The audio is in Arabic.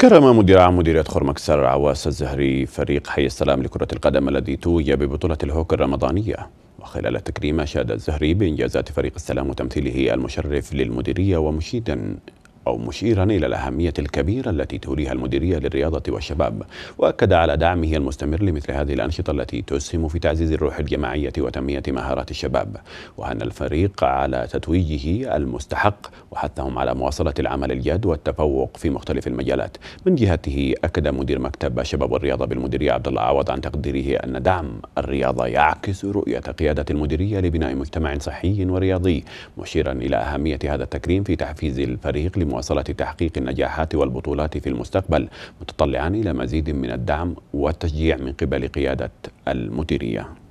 كرم مدير عام مديرية خرمكسر عواس الزهري فريق حي السلام لكرة القدم الذي توج ببطولة الهوك الرمضانية وخلال التكريم شاد الزهري بإنجازات فريق السلام وتمثيله المشرف للمديرية ومشيدا أو مشيرا إلى الأهمية الكبيرة التي توليها المديرية للرياضة والشباب وأكد على دعمه المستمر لمثل هذه الأنشطة التي تسهم في تعزيز الروح الجماعية وتنمية مهارات الشباب وهن الفريق على تتويجه المستحق وحثهم على مواصلة العمل الجاد والتفوق في مختلف المجالات من جهته أكد مدير مكتب شباب الرياضة بالمديرية عبد الله عوض عن تقديره أن دعم الرياضة يعكس رؤية قيادة المديرية لبناء مجتمع صحي ورياضي مشيرا إلى أهمية هذا التكريم في تحفيز الفريق لمواصلة تحقيق النجاحات والبطولات في المستقبل متطلعان إلى مزيد من الدعم والتشجيع من قبل قيادة المديرية